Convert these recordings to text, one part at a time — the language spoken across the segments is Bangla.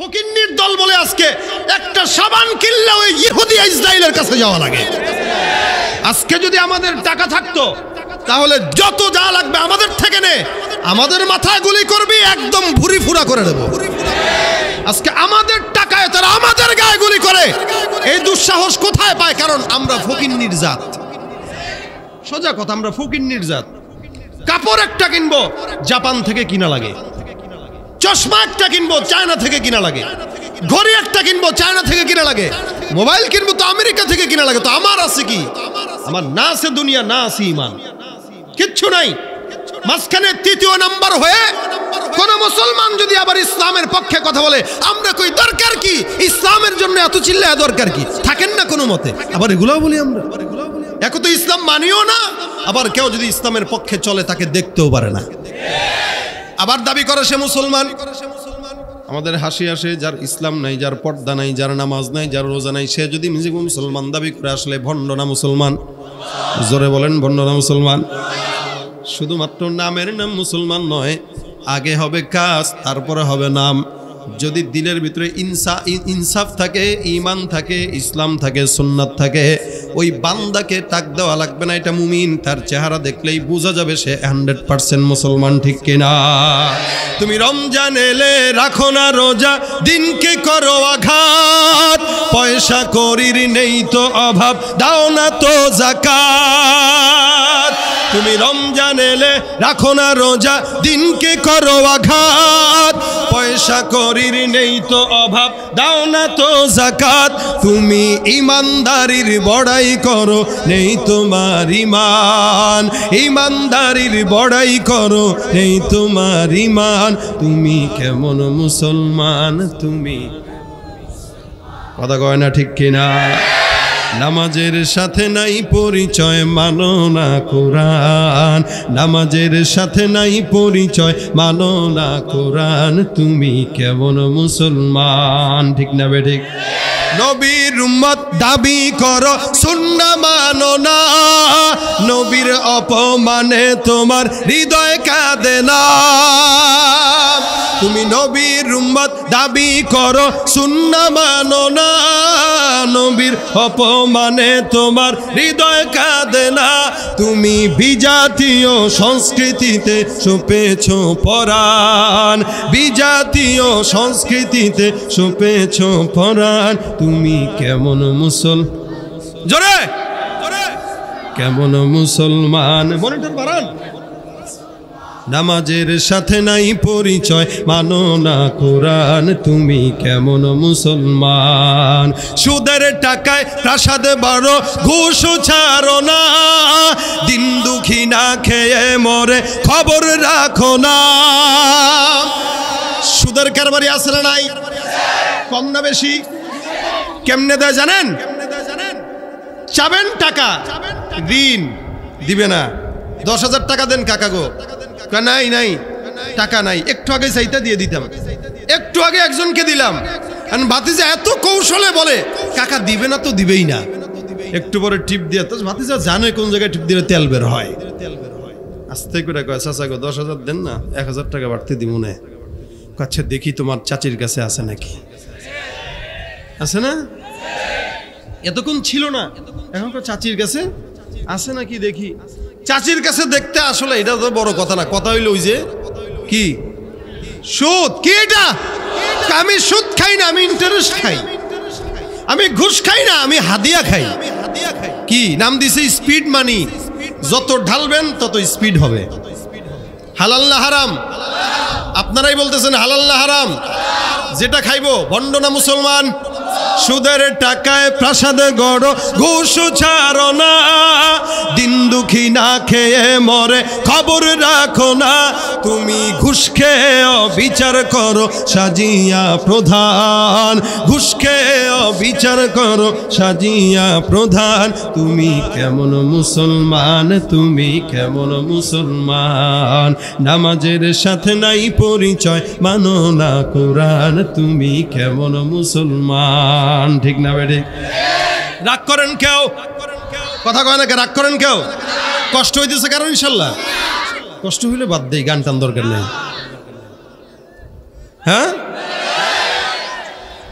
ফকিন্নির দল বলে আজকে একটা সাবান কিনলে ওই ইহুদি ইসরায়েলের কাছে যাওয়া লাগে আজকে যদি আমাদের টাকা থাকতো তাহলে যত যা লাগবে আমাদের থেকে নে আমাদের মাথায় গুলি করবি একদম ভুরি ফুরা করে দেব আজকে আমাদের টাকায় তারা আমাদের গায়ে গুলি করে এই দুঃসাহস কোথায় পায় কারণ আমরা ফকিন্নির জাত সোজা কথা আমরা ফকিন্নির জাত কাপড় একটা কিনবো জাপান থেকে কিনা লাগে চশমা একটা কিনবো চায়না থেকে কিনা লাগে ঘড়ি একটা কিনবো চায়না থেকে কিনা লাগে মোবাইল কিনবো তো আমেরিকা থেকে কিনা লাগে তো আমার আছে কি আমার না আছে দুনিয়া না আছে ইমান কিচ্ছু নাই মাঝখানে তৃতীয় নাম্বার হয়ে কোন মুসলমান যদি আবার ইসলামের পক্ষে কথা বলে আমরা কই দরকার কি ইসলামের জন্য এত চিল্লা দরকার কি থাকেন না কোনো মতে আবার এগুলাও বলি আমরা এক তো ইসলাম মানিও না আবার কেউ যদি ইসলামের পক্ষে চলে তাকে দেখতেও পারে না আবার দাবি করে সে মুসলমান আমাদের হাসি আসে যার ইসলাম নাই যার পর্দা নাই যার নামাজ নাই যার রোজা নাই সে যদি নিজেকে মুসলমান দাবি করে আসলে ভণ্ডনা মুসলমান জোরে বলেন ভণ্ডনা মুসলমান শুধুমাত্র নামের নাম মুসলমান নয় আগে হবে কাজ তারপরে হবে নাম যদি দিলের ভিতরে ইনসাফ থাকে ইমান থাকে ইসলাম থাকে সুন্নাত থাকে ওই বান্দাকে তাক দেওয়া লাগবে না এটা মুমিন তার চেহারা দেখলেই বোঝা যাবে সে হান্ড্রেড পারসেন্ট মুসলমান ঠিক কিনা তুমি রমজান এলে রাখো না রোজা দিনকে করো আঘাত পয়সা করির নেই তো অভাব দাও না তো জাকাত তুমি রমজান এলে রাখো না রোজা দিনকে করো আঘাত পয়সা করির নেই তো অভাব দাও না তো জাকাত তুমি ইমানদারির বড়াই করো নেই তোমার ইমান ইমানদারির বড়াই করো নেই তোমার ইমান তুমি কেমন মুসলমান তুমি কথা কয় না ঠিক কিনা নামাজের সাথে নাই পরিচয় মানো না কোরআন নামাজের সাথে নাই পরিচয় মানো না কোরআন তুমি কেমন মুসলমান ঠিক না বেঠিক নবীর উম্মত দাবি কর সুন্না মানো না নবীর অপমানে তোমার হৃদয় কাঁদে না তুমি নবীর রুম্মত দাবি করো শূন্য মানো না নবীর অপমানে তোমার হৃদয় কাঁদে না তুমি বিজাতীয় সংস্কৃতিতে সুপেছ পরাণ বিজাতীয় সংস্কৃতিতে সুপেছ পরাণ তুমি কেমন মুসল জোরে কেমন মুসলমান মনিটর বাড়ান নামাজের সাথে নাই পরিচয় মানো না কোরআন তুমি কেমন মুসলমান সুদের টাকায় প্রাসাদ বড় ঘুষ ছাড়ো না দিন দুঃখী না খেয়ে মরে খবর রাখো না সুদের কারবারি আসলে নাই কম না বেশি কেমনে দেয় জানেন চাবেন টাকা দিন দিবে না দশ হাজার টাকা দেন কাকা গো নাই নাই টাকা নাই একটু আগে চাইতা দিয়ে দিতাম একটু আগে একজনকে দিলাম কারণ ভাতিজা এত কৌশলে বলে কাকা দিবে না তো দিবেই না একটু পরে টিপ দিয়ে তো ভাতিজা জানে কোন জায়গায় টিপ দিলে তেল বের হয় আস্তে করে কয় চাচা গো দশ হাজার দেন না এক হাজার টাকা বাড়তে দিব না আচ্ছা দেখি তোমার চাচির কাছে আছে নাকি আছে না এতক্ষণ ছিল না এখন তো চাচির কাছে আছে নাকি দেখি চাচির কাছে দেখতে আসলে এটা তো বড় কথা না কথা হইল ওই যে কি সুদ কি এটা আমি সুদ খাই না আমি ইন্টারেস্ট খাই আমি ঘুষ খাই না আমি হাদিয়া খাই কি নাম দিছে স্পিড মানি যত ঢালবেন তত স্পিড হবে হালাল্লা হারাম আপনারাই বলতেছেন হালাল্লা হারাম যেটা খাইব ভণ্ড না মুসলমান সুদের টাকায় প্রাসাদে গড় ঘুষ ছাড়ো না দিন দুঃখী না খেয়ে মরে খবর রাখো না তুমি ঘুষ খেয়ে বিচার করো সাজিয়া প্রধান ঘুষ খেয়ে বিচার করো সাজিয়া প্রধান তুমি কেমন মুসলমান তুমি কেমন মুসলমান নামাজের সাথে নাই পরিচয় মানো না কোরআন তুমি কেমন মুসলমান সমান ঠিক না বেটি রাগ করেন কেউ কথা কয় না রাগ করেন কেউ কষ্ট হইতেছে কারণ ইনশাল্লাহ কষ্ট হইলে বাদ দিই গান টান দরকার নেই হ্যাঁ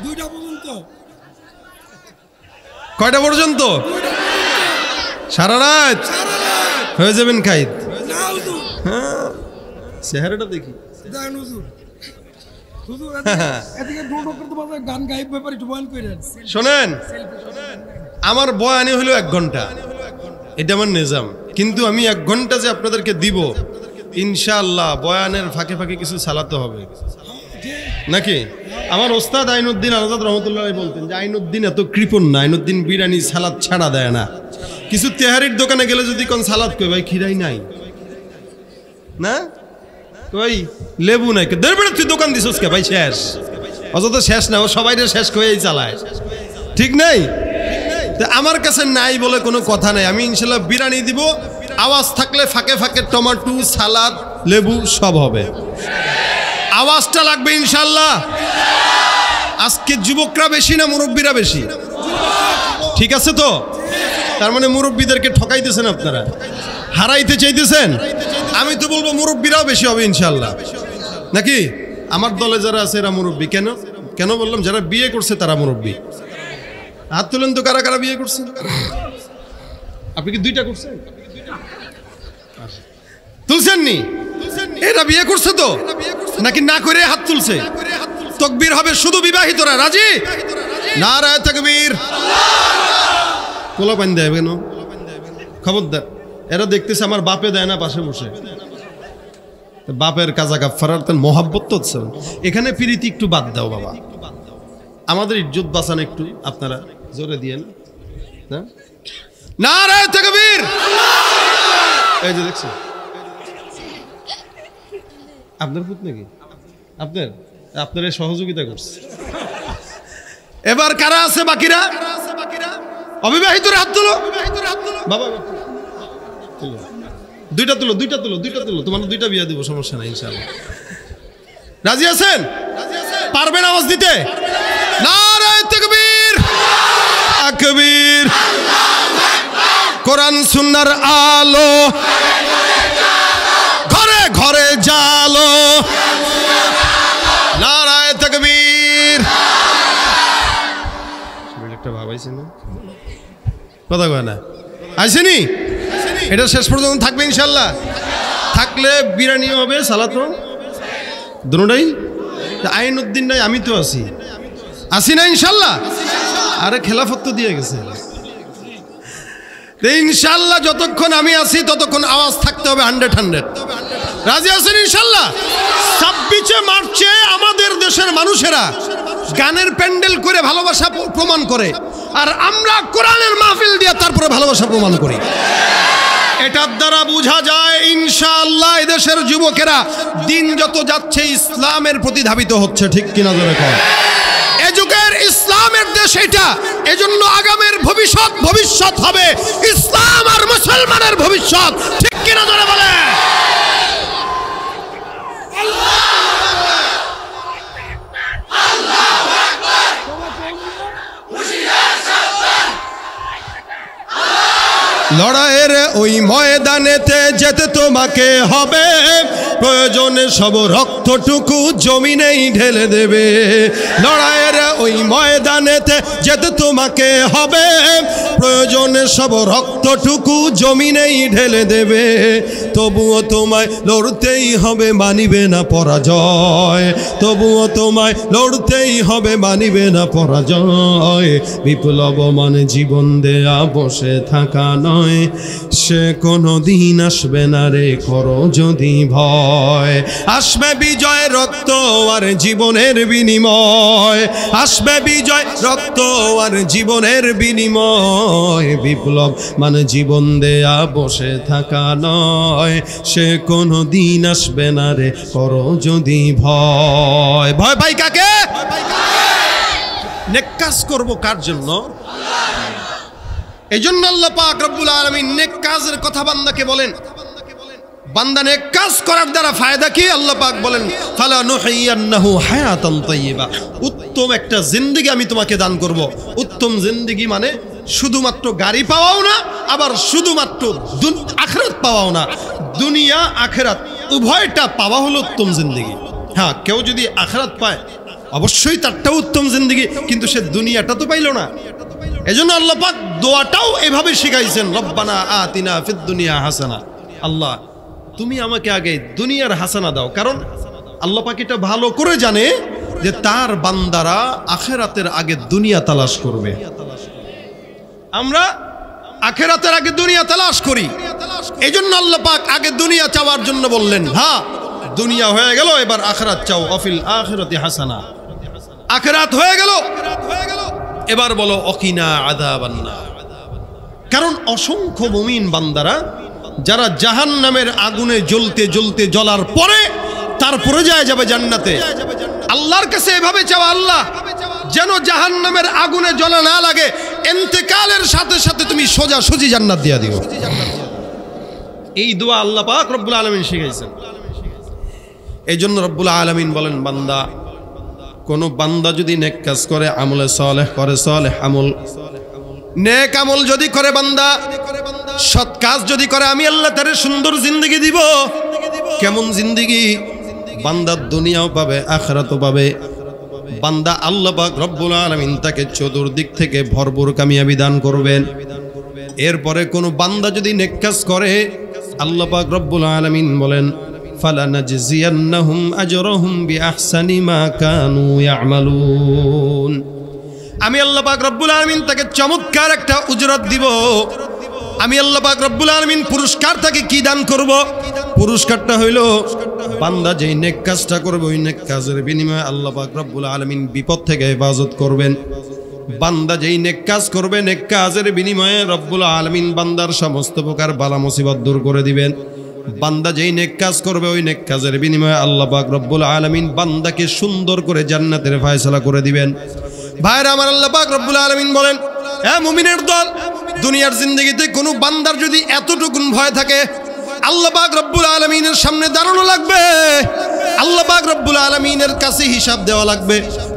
দুইটা পর্যন্ত কয়টা পর্যন্ত সারা রাত হয়ে যাবেন খাইদ হ্যাঁ চেহারাটা দেখি হ্যাঁ। শোনেন আমার বয়ানি হলো এক ঘন্টা এটা আমার নিজাম কিন্তু আমি এক ঘন্টা যে আপনাদেরকে দিব ইনশাল্লাহ বয়ানের ফাঁকে ফাঁকে কিছু চালাতে হবে নাকি আমার ওস্তাদ আইনুদ্দিন আজাদ রহমতুল্লাহ বলতেন যে আইনুদ্দিন এত কৃপণ না আইনুদ্দিন বিরিয়ানি সালাদ ছাড়া দেয় না কিছু তেহারির দোকানে গেলে যদি কোন সালাদ কে ভাই খিরাই নাই না কই লেবু নাই দেড় বেড়ে তুই দোকান দিস কে ভাই শেষ অযত শেষ না ও সবাই শেষ হয়েই চালায় ঠিক নাই আমার কাছে নাই বলে কোনো কথা নাই আমি ইনশাল্লাহ বিরিয়ানি দিব আওয়াজ থাকলে ফাঁকে ফাঁকে টমাটো সালাদ লেবু সব হবে আওয়াজটা লাগবে ইনশাল্লাহ আজকে যুবকরা বেশি না মুরব্বীরা বেশি ঠিক আছে তো তার মানে মুরব্বীদেরকে ঠকাইতেছেন আপনারা হারাইতে চাইতেছেন আমি তো বলবো মুরব্বীরাও বেশি হবে ইনশাল্লাহ নাকি আমার দলে যারা আছে এরা মুরব্বী কেন কেন বললাম যারা বিয়ে করছে তারা মুরব্বী হাত তুলেন তো কারা কারা বিয়ে করছেন আপনি কি দুইটা করছেন তুলছেন নি এরা বিয়ে করছে তো নাকি না করে হাত তুলছে তকবীর হবে শুধু বিবাহিতরা রাজি না রায় তকবীর কোলা পান কেন খবরদার এরা দেখতেছে আমার বাপে দেয় না পাশে বসে বাপের কাজা গাফারার তার মহাব্বত তো হচ্ছে এখানে প্রীতি একটু বাদ দাও বাবা আমাদের ইজ্জত বাঁচান একটু আপনারা জোরে দিয়েন হ্যাঁ না এই যে দেখছেন আপনার পুত নাকি আপনার আপনার সহযোগিতা করছে এবার কারা আছে বাকিরা অবিবাহিত রাত তুলো বাবা তুলো দুইটা তুলো দুইটা তুলো দুইটা তুলো তোমার দুইটা বিয়া দিব সমস্যা নাই ইনশাল্লাহ রাজি আছেন পারবেন আওয়াজ দিতে আকবীর কোরআন সুন্নার আলো ঘরে ঘরে জালো নারায় তকবীর একটা ভাব না কথা কয় না আইসেনি এটা শেষ পর্যন্ত থাকবে ইনশাল্লাহ থাকলে বিরিয়ানি হবে সালাত দুটাই আইন উদ্দিন নাই আমি তো আছি আসি না ইনশাল্লাহ আরে খেলাফত তো দিয়ে গেছে ইনশাল্লাহ যতক্ষণ আমি আছি ততক্ষণ আওয়াজ থাকতে হবে হান্ড্রেড হান্ড্রেড রাজি আছেন ইনশাল্লাহ ছাব্বিশে মার্চে আমাদের দেশের মানুষেরা গানের প্যান্ডেল করে ভালোবাসা প্রমাণ করে আর আমরা কোরআনের মাহফিল দিয়ে তারপরে ভালোবাসা প্রমাণ করি এটার দ্বারা বোঝা যায় ইনশাআল্লাহ এদেশের যুবকেরা দিন যত যাচ্ছে ইসলামের প্রতি ধাবিত হচ্ছে ঠিক কিনা ধরে এযুগের ইসলামের দেশ এটা এজন্য আগামের ভবিষ্যৎ ভবিষ্যৎ হবে ইসলাম আর মুসলমানের ভবিষ্যৎ লড়াইয়ের ওই ময়দানেতে যেতে তোমাকে হবে প্রয়োজনে সব রক্তটুকু জমিনেই ঢেলে দেবে লড়াইয়ের ওই ময়দানেতে যেতে তোমাকে হবে প্রয়োজনে সব রক্তটুকু জমিনেই ঢেলে দেবে তবুও তোমায় লড়তেই হবে মানিবে না পরাজয় তবুও তোমায় লড়তেই হবে মানিবে না পরাজয় বিপ্লব মানে জীবন দেয়া বসে থাকা নয় সে কোনো দিন আসবে না রে করো যদি ভয় আসবে বিজয় রক্ত আর জীবনের বিনিময় আসবে বিজয় রক্ত আর জীবনের বিনিময় বিপ্লব মানে জীবন দেয়া বসে থাকা নয় ভয় সে কোনো দিন আসবে না রে করো যদি ভয় ভয় ভাই কাকে নেকাজ করব কার জন্য এই জন্য আল্লাহ পাক রব্বুল আলমী নেক কাজের কথা বান্দাকে বলেন বান্দা নেক কাজ করার দ্বারা ফায়দা কি আল্লাহ পাক বলেন ফালা নুহাইয়ান্নাহু হায়াতান তাইয়িবা উত্তম একটা জিন্দেগি আমি তোমাকে দান করব উত্তম জিন্দেগি মানে শুধুমাত্র গাড়ি পাওয়াও না আবার শুধুমাত্র আখরাত পাওয়াও না দুনিয়া আখেরাত উভয়টা পাওয়া হলো উত্তম জিন্দিগি হ্যাঁ কেউ যদি আখেরাত পায় অবশ্যই তারটাও উত্তম জিন্দিগি কিন্তু সে দুনিয়াটা তো পাইল না এই আল্লাহ পাক দোয়াটাও এভাবে শিখাইছেন রব্বানা আতিনা ফিদ দুনিয়া হাসানা আল্লাহ তুমি আমাকে আগে দুনিয়ার হাসানা দাও কারণ আল্লাহ পাক এটা ভালো করে জানে যে তার বান্দারা আখেরাতের আগে দুনিয়া তালাশ করবে আমরা আখেরাতের আগে দুনিয়া তালাশ করি এই জন্য আল্লাহ পাক আগে দুনিয়া চাওয়ার জন্য বললেন হ্যাঁ দুনিয়া হয়ে গেল এবার আখরাত চাও অফিল আখেরাতে হাসানা আখেরাত হয়ে গেল এবার বলো অকিনা আদা বান্না কারণ অসংখ্য মুমিন বান্দারা যারা জাহান নামের আগুনে জ্বলতে জ্বলতে জ্বলার পরে তারপরে যায় যাবে জান্নাতে আল্লাহর কাছে এভাবে চাওয়া আল্লাহ যেন জাহান নামের আগুনে জ্বলা না লাগে এন্তেকালের সাথে সাথে তুমি সোজা সুজি জান্নাত দিয়া দিও এই দোয়া আল্লাহ পাক রব্বুল আলমিন শিখাইছেন এই জন্য রব্বুল আলমিন বলেন বান্দা কোনো বান্দা যদি নেক কাজ করে আমলে সলে করে সলে আমল নেক আমল যদি করে বান্দা সৎ কাজ যদি করে আমি আল্লাহ তারে সুন্দর জিন্দগি দিব কেমন জিন্দগি বান্দার দুনিয়াও পাবে আখরাতও পাবে বান্দা আল্লাহ পাক রব্বুল আলামিন তাকে চতুর্দিক থেকে ভরপুর কামিয়াবি দান করবেন এরপরে কোনো বান্দা যদি নেককাস করে আল্লাহ পাক রব্বুল আলামিন বলেন ফালানাজিয়ান্নাহুম আজরহুম বিআহসানি মা কানু ইয়ামালুন আমি আল্লাহ পাক রব্বুল আলামিন তাকে চমৎকার একটা উজরত দিব আমি আল্লাহ পাক রব্বুল আলমিন পুরস্কার তাকে কি দান করব পুরস্কারটা হইল বান্দা যেই নেক কাজটা করবে ওই নেক কাজের বিনিময়ে আল্লাহ পাক রব্বুল আলমিন বিপদ থেকে হেফাজত করবেন বান্দা যেই নেক কাজ করবে নেক কাজের বিনিময়ে রব্বুল আলমিন বান্দার সমস্ত প্রকার বালা মুসিবত দূর করে দিবেন বান্দা যেই নেক কাজ করবে ওই নেক কাজের বিনিময়ে আল্লাহ পাক রব্বুল আলমিন বান্দাকে সুন্দর করে জান্নাতের ফায়সলা করে দিবেন ভাইরা আমার আল্লাহ পাক রব্বুল আলমিন বলেন হ্যাঁ মুমিনের দল দুনিয়ার জিন্দগিতে কোনো বান্দার যদি এতটুকুন ভয় থাকে আল্লাহবাক রব্বুল আলমিনের সামনে দাঁড়ানো লাগবে আল্লাহবাক রব্বুল আলমিনের কাছে হিসাব দেওয়া লাগবে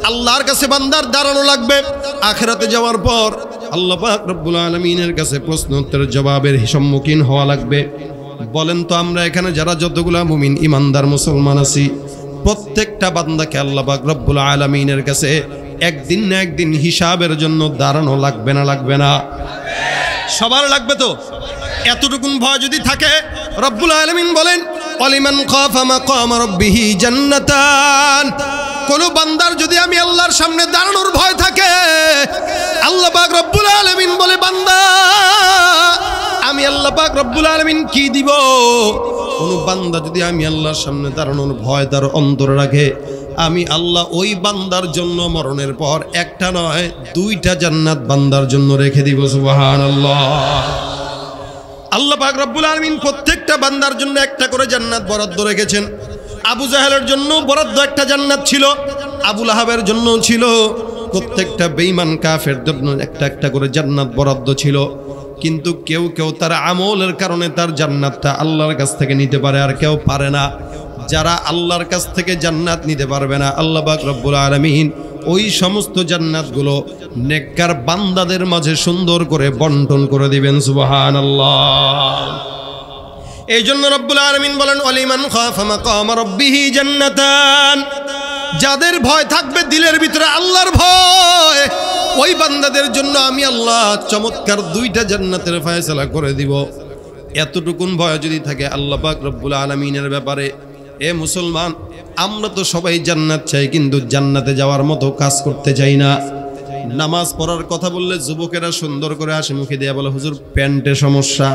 আল্লাহর কাছে বান্দার দাঁড়ানো লাগবে আখেরাতে যাওয়ার পর আল্লাহবাক রব্বুল আলমিনের কাছে প্রশ্ন উত্তরের জবাবের সম্মুখীন হওয়া লাগবে বলেন তো আমরা এখানে যারা যতগুলা মুমিন ইমানদার মুসলমান আছি প্রত্যেকটা বান্দাকে আল্লাহবাক রব্বুল আলমিনের কাছে একদিন না একদিন হিসাবের জন্য দাঁড়ানো লাগবে না লাগবে না সবার লাগবে তো এতটুকুন ভয় যদি থাকে রব্বুল আলমিন বলেন অলিমান রব্বিহি জান্নাতান কোনো বান্দার যদি আমি আল্লাহর সামনে দাঁড়ানোর ভয় থাকে আল্লাহ পাক রব্বুল আলমিন বলে বান্দা আমি আল্লাহ পাক রব্বুল আলমিন কি দিব কোন বান্দা যদি আমি আল্লাহর সামনে দাঁড়ানোর ভয় তার অন্তর রাখে আমি আল্লাহ ওই বান্দার জন্য মরণের পর একটা নয় দুইটা জান্নাত বান্দার জন্য রেখে দিব সুবাহান আল্লাহ আল্লাহ পাক রব্বুল আলমিন প্রত্যেকটা বান্দার জন্য একটা করে জান্নাত বরাদ্দ রেখেছেন আবু জাহেলের জন্য বরাদ্দ একটা জান্নাত ছিল আবুল আহাবের জন্য ছিল প্রত্যেকটা বেইমান কাফের জন্য একটা একটা করে জান্নাত বরাদ্দ ছিল কিন্তু কেউ কেউ তার আমলের কারণে তার জান্নাতটা আল্লাহর কাছ থেকে নিতে পারে আর কেউ পারে না যারা আল্লাহর কাছ থেকে জান্নাত নিতে পারবে না আল্লাহ বাক রব্বুল আলমিন ওই সমস্ত জান্নাতগুলো নেককার বান্দাদের মাঝে সুন্দর করে বন্টন করে দিবেন সুবাহান আল্লাহ এই জন্য রব্বুল আলমিন বলেন অলিমান জান্নাতান যাদের ভয় থাকবে দিলের ভিতরে আল্লাহর ভয় ওই বান্দাদের জন্য আমি আল্লাহ চমৎকার দুইটা জান্নাতের ফয়সলা করে দিব এতটুকুন ভয় যদি থাকে আল্লাহ পাক রব্বুল আলমিনের ব্যাপারে এ মুসলমান আমরা তো সবাই জান্নাত চাই কিন্তু জান্নাতে যাওয়ার মতো কাজ করতে চাই না নামাজ পড়ার কথা বললে যুবকেরা সুন্দর করে আসে মুখে দিয়ে বলে হুজুর প্যান্টে সমস্যা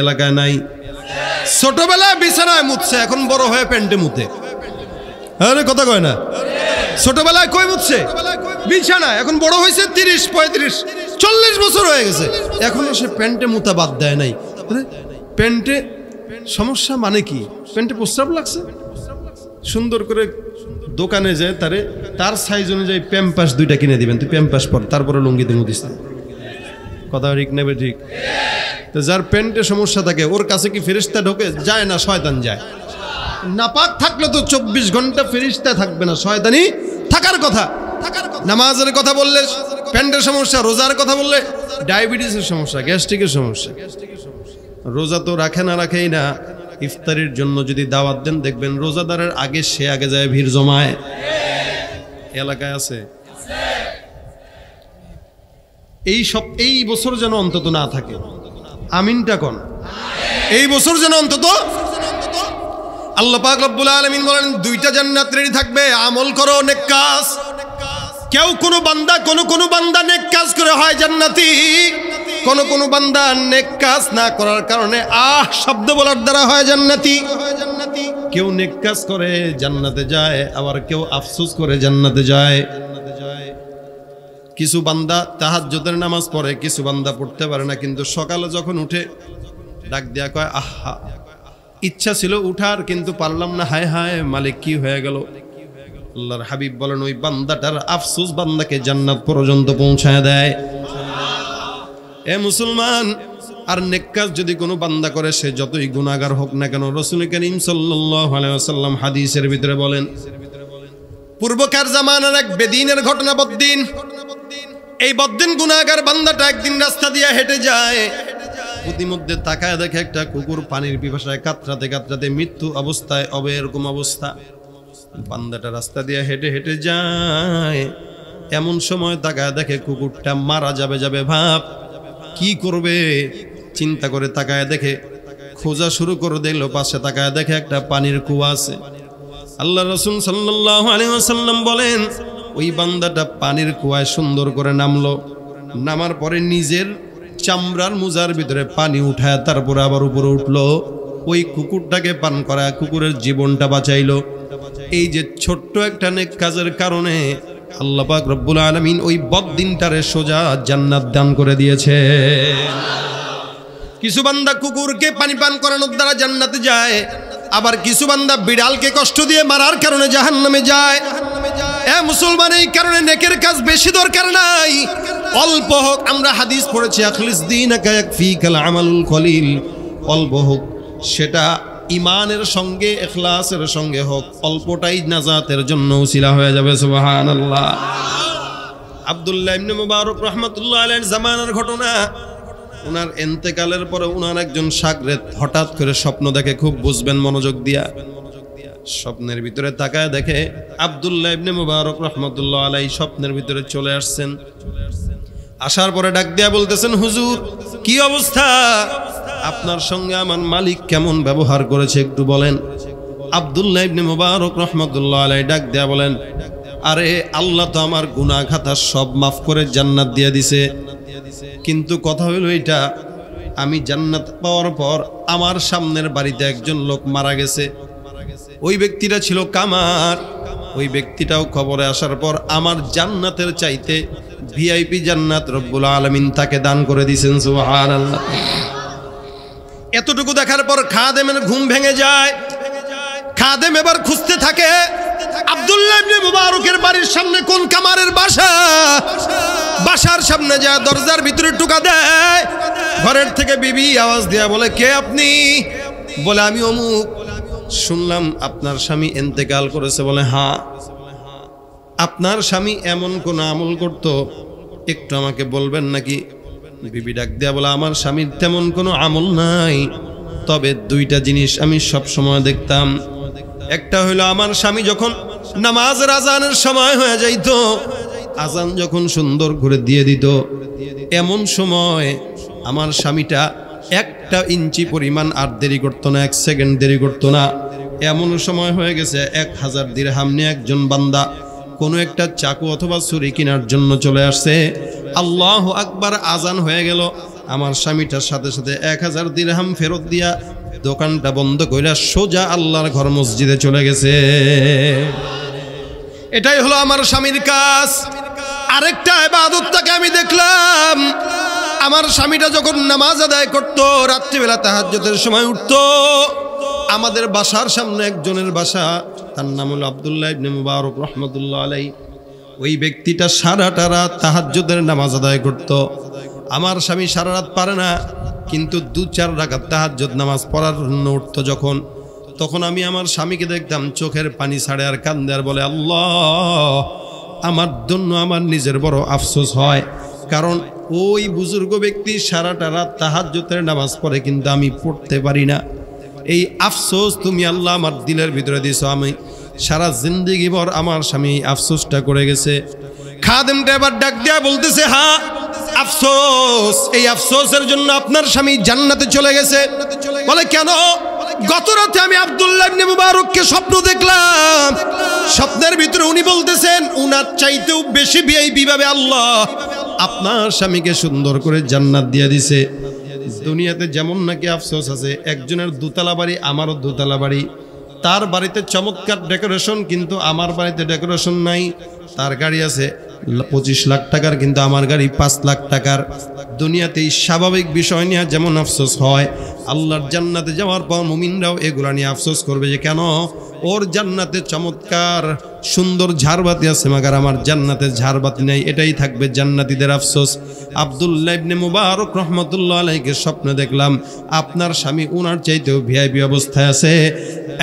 এলাকায় নাই ছোটবেলায় বিছানায় মুছছে এখন বড় হয়ে প্যান্টে মুতে আরে কথা কয় না ছোটবেলায় কই মুছছে বিছানায় এখন বড় হয়েছে তিরিশ পঁয়ত্রিশ চল্লিশ বছর হয়ে গেছে এখনও সে প্যান্টে মুতা বাদ দেয় নাই প্যান্টে সমস্যা মানে কি প্যান্টে প্রস্রাব লাগছে সুন্দর করে দোকানে যায় তারে তার সাইজ অনুযায়ী প্যাম্পাস দুইটা কিনে দিবেন তুই প্যাম্পাস পর তারপরে দিমু দিস কথা ঠিক নেবে ঠিক তো যার প্যান্টে সমস্যা থাকে ওর কাছে কি ফেরিস্তা ঢোকে যায় না শয়তান যায় নাপাক থাকলে তো চব্বিশ ঘন্টা ফেরিস্তা থাকবে না শয়তানি থাকার কথা নামাজের কথা বললে প্যান্টের সমস্যা রোজার কথা বললে ডায়াবেটিসের সমস্যা গ্যাস্ট্রিকের সমস্যা গ্যাস্ট্রিকের রোজা তো রাখে না রাখেই না ইফতারির জন্য যদি দাওয়াত দেন দেখবেন রোজাদারের আগে সে আগে যায় ভিড় জমায় এলাকায় আছে এই সব এই বছর যেন অন্তত না থাকে আমিনটা কন এই বছর যেন অন্তত আল্লাহ পাক রব্বুল আলামিন বলেন দুইটা জান্নাত থাকবে আমল করো অনেক কাজ কেউ কোনো বান্দা কোনো কোনো বান্দা নেক কাজ করে হয় জান্নাতি কোন কোন বান্দা নেক কাজ না করার কারণে আহ শব্দ বলার দ্বারা হয় জান্নাতি কেউ নেক কাজ করে জান্নাতে যায় আবার কেউ আফসোস করে জান্নাতে যায় কিছু বান্দা তাহাজ্জতের নামাজ পড়ে কিছু বান্দা পড়তে পারে না কিন্তু সকালে যখন উঠে ডাক দেয়া কয় আহা ইচ্ছা ছিল উঠার কিন্তু পারলাম না হায় হায় মালিক কি হয়ে গেল আল্লাহর হাবিব বলেন ওই বান্দাটার আফসোস বান্দাকে জান্নাত পর্যন্ত পৌঁছায় দেয় এ মুসলমান আর নেককাজ যদি কোনো বান্দা করে সে যতই গুণাগার হোক না কেন রসুল করিম সাল্লাম হাদিসের ভিতরে বলেন পূর্বকার জামানার এক বেদিনের ঘটনা বদ্দিন এই বদ্দিন গুণাগার বান্দাটা একদিন রাস্তা দিয়ে হেঁটে যায় প্রতিমধ্যে তাকায় দেখে একটা কুকুর পানির পিপাসায় কাতরাতে কাতরাতে মৃত্যু অবস্থায় অবে এরকম অবস্থা বান্দাটা রাস্তা দিয়ে হেঁটে হেঁটে যায় এমন সময় তাকায় দেখে কুকুরটা মারা যাবে যাবে ভাব কি করবে চিন্তা করে তাকায় দেখে খোঁজা শুরু করে দিল পাশে তাকায় দেখে একটা পানির কুয়া আছে আল্লাহ রসুল সাল্লাহ আলহাম বলেন ওই বান্দাটা পানির কুয়ায় সুন্দর করে নামলো নামার পরে নিজের চামড়ার মোজার ভিতরে পানি উঠায় তারপর আবার উপরে উঠলো ওই কুকুরটাকে পান করা কুকুরের জীবনটা বাঁচাইলো এই যে ছোট্ট একটা নেক কাজের কারণে আল্লাপাক রব্বুল আলমিন ওই বদিনটারে সোজা জান্নাত দান করে দিয়েছে কিছু বান্দা কুকুরকে পানি পান করানোর দ্বারা জান্নাতে যায় আবার কিছু বান্দা বিড়ালকে কষ্ট দিয়ে মারার কারণে জাহান নামে যায় এ মুসলমান এই কারণে নেকের কাজ বেশি দরকার নাই অল্প হোক আমরা হাদিস পড়েছি আখলিস দিন একা এক ফি কাল আমালুল খলিল অল্প হোক সেটা ইমানের সঙ্গে এখলাসের সঙ্গে হোক অল্পটাই নাজাতের জন্য উশিলা হয়ে যাবে সুবাহান আল্লাহ আবদুল্লাহ ইবনে মুবারক রহমতুল্লাহ জামানের ঘটনা ওনার এন্তেকালের পরে ওনার একজন সাগরে হঠাৎ করে স্বপ্ন দেখে খুব বুঝবেন মনোযোগ দিয়া স্বপ্নের ভিতরে তাকায় দেখে আবদুল্লাহ ইবনে মুবারক রহমতুল্লাহ আলাই স্বপ্নের ভিতরে চলে আসছেন আসার পরে ডাক দিয়া বলতেছেন হুজুর কি অবস্থা আপনার সঙ্গে আমার মালিক কেমন ব্যবহার করেছে একটু বলেন আবদুল্লাহ ইবনে মুবারক রহমতুল্লাহ আলাই ডাক দেয়া বলেন আরে আল্লাহ তো আমার গুণাঘাতা সব মাফ করে জান্নাত দিয়ে দিছে কিন্তু কথা হইল এটা আমি জান্নাত পাওয়ার পর আমার সামনের বাড়িতে একজন লোক মারা গেছে ওই ব্যক্তিটা ছিল কামার ওই ব্যক্তিটাও খবরে আসার পর আমার জান্নাতের চাইতে ভিআইপি জান্নাত রব্বুল আলমিন তাকে দান করে দিয়েছেন সুবহানাল্লাহ আল্লাহ এতটুকু দেখার পর খাদেমের ঘুম ভেঙে যায় খাদেম এবার খুঁজতে থাকে আবদুল্লাহ ইবনে মুবারকের বাড়ির সামনে কোন কামারের বাসা বাসার সামনে যা দরজার ভিতরে টুকা দেয় ঘরের থেকে বিবি আওয়াজ দেয়া বলে কে আপনি বলে আমি অমুক শুনলাম আপনার স্বামী এন্তেকাল করেছে বলে হ্যাঁ আপনার স্বামী এমন কোন আমল করত একটু আমাকে বলবেন নাকি বিবি ডাক দেয়া বলে আমার স্বামীর তেমন কোনো আমল নাই তবে দুইটা জিনিস আমি সব সময় দেখতাম একটা হইলো আমার স্বামী যখন নামাজ আজানের সময় হয়ে যাইত আজান যখন সুন্দর করে দিয়ে দিত এমন সময় আমার স্বামীটা একটা ইঞ্চি পরিমাণ আর দেরি করতো না এক সেকেন্ড দেরি করতো না এমন সময় হয়ে গেছে এক হাজার দিরহাম নিয়ে একজন বান্দা কোনো একটা চাকু অথবা ছুরি কেনার জন্য চলে আসছে আল্লাহ আকবার আজান হয়ে গেল আমার স্বামীটার সাথে সাথে এক হাজার দিরহাম ফেরত দিয়া দোকানটা বন্ধ কইরা সোজা আল্লাহর ঘর মসজিদে চলে গেছে এটাই হলো আমার স্বামীর কাজ আরেকটা এবাদতটাকে আমি দেখলাম আমার স্বামীটা যখন নামাজ আদায় করতো রাত্রিবেলা তাহাজ্যতের সময় উঠত আমাদের বাসার সামনে একজনের বাসা তার নাম হলো আবদুল্লাহ ইবনে মুবারক রহমতুল্লাহ আলাই ওই ব্যক্তিটা সারাটা রাত তাহাজ্যদের নামাজ আদায় করত আমার স্বামী সারা রাত পারে না কিন্তু দু চার রাখাত তাহাজ্যদ নামাজ পড়ার জন্য উঠত যখন তখন আমি আমার স্বামীকে দেখতাম চোখের পানি ছাড়ে আর কান্দে আর বলে আল্লাহ আমার জন্য আমার নিজের বড় আফসোস হয় কারণ ওই বুজুর্গ ব্যক্তি সারাটা রাত তাহাজ্যতের নামাজ পড়ে কিন্তু আমি পড়তে পারি না এই আফসোস তুমি আল্লাহ আমার দিলের ভিতরে দিছো আমি সারা জিন্দিগি ভর আমার স্বামী আফসোসটা করে গেছে খাদেমটা এবার ডাক দেয়া বলতেছে হ্যাঁ আফসোস এই আফসোসের জন্য আপনার স্বামী জান্নাতে চলে গেছে বলে কেন গত রাতে আমি আব্দুল্লাহ ইবনে মুবারককে স্বপ্ন দেখলাম স্বপ্নের ভিতরে উনি বলতেছেন উনার চাইতেও বেশি ভিআইপি ভাবে আল্লাহ আপনার স্বামীকে সুন্দর করে জান্নাত দিয়ে দিছে দুনিয়াতে যেমন নাকি আফসোস আছে একজনের দোতলা বাড়ি আমারও দোতলা বাড়ি তার বাড়িতে চমৎকার ডেকোরেশন কিন্তু আমার বাড়িতে ডেকোরেশন নাই তার গাড়ি আছে পঁচিশ লাখ টাকার কিন্তু আমার গাড়ি পাঁচ লাখ টাকার দুনিয়াতেই স্বাভাবিক বিষয় নিয়ে যেমন আফসোস হয় আল্লাহর জান্নাতে যাওয়ার পর মুমিনরাও এগুলা নিয়ে আফসোস করবে যে কেন ওর জান্নাতে চমৎকার সুন্দর ঝাড়বাতি আছে মাগার আমার জান্নাতে ঝাড়বাতি নেই এটাই থাকবে জান্নাতিদের আফসোস আবদুল্লাহ ইবনে মুবারক রহমতুল্লাহ আলাইকে স্বপ্নে দেখলাম আপনার স্বামী ওনার চাইতেও ভিআইপি অবস্থায় আছে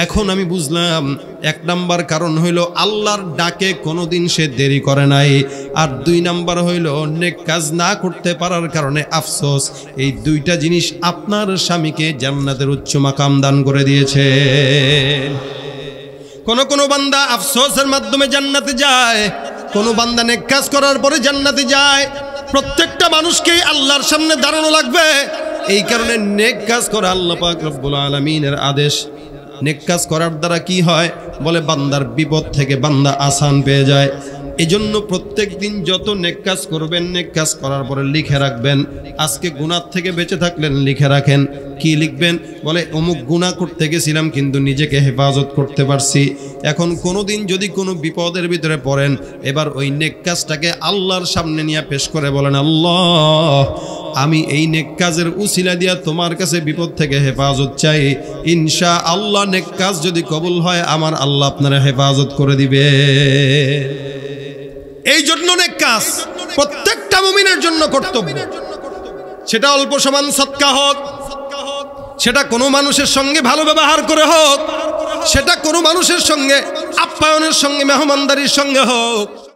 এখন আমি বুঝলাম এক নাম্বার কারণ হইল আল্লাহর ডাকে কোনোদিন সে দেরি করে নাই আর দুই নাম্বার হইল অনেক কাজ না করতে পারার কারণে আফসোস এই দুইটা জিনিস আপনার স্বামীকে জান্নাতের উচ্চ মাকাম দান করে দিয়েছে কোন কোনো বান্দা আফসোসের মাধ্যমে জান্নাতে যায় কোনো বান্দা নেক কাজ করার পরে জান্নাতে যায় প্রত্যেকটা মানুষকেই আল্লাহর সামনে দাঁড়ানো লাগবে এই কারণে নেক কাজ করা আল্লাহ পাক রব্বুল আলমিনের আদেশ নেক কাজ করার দ্বারা কি হয় বলে বান্দার বিপদ থেকে বান্দা আসান পেয়ে যায় এজন্য প্রত্যেক দিন যত নেক কাজ করবেন নেক কাজ করার পরে লিখে রাখবেন আজকে গুণার থেকে বেঁচে থাকলেন লিখে রাখেন কি লিখবেন বলে অমুক গুণা করতে গেছিলাম কিন্তু নিজেকে হেফাজত করতে পারছি এখন কোনো দিন যদি কোনো বিপদের ভিতরে পড়েন এবার ওই নেক কাজটাকে আল্লাহর সামনে নিয়ে পেশ করে বলেন আল্লাহ আমি এই নেক কাজের উসিলা দিয়া তোমার কাছে বিপদ থেকে হেফাজত চাই ইনশা আল্লাহ নেক কাজ যদি কবুল হয় আমার আল্লাহ আপনারা হেফাজত করে দিবে এই জন্য অনেক কাজ প্রত্যেকটা মুমিনের জন্য কর্তব্য সেটা অল্প সমান সৎকা হোক সেটা কোনো মানুষের সঙ্গে ভালো ব্যবহার করে হোক সেটা কোনো মানুষের সঙ্গে আপ্যায়নের সঙ্গে মেহমানদারির সঙ্গে হোক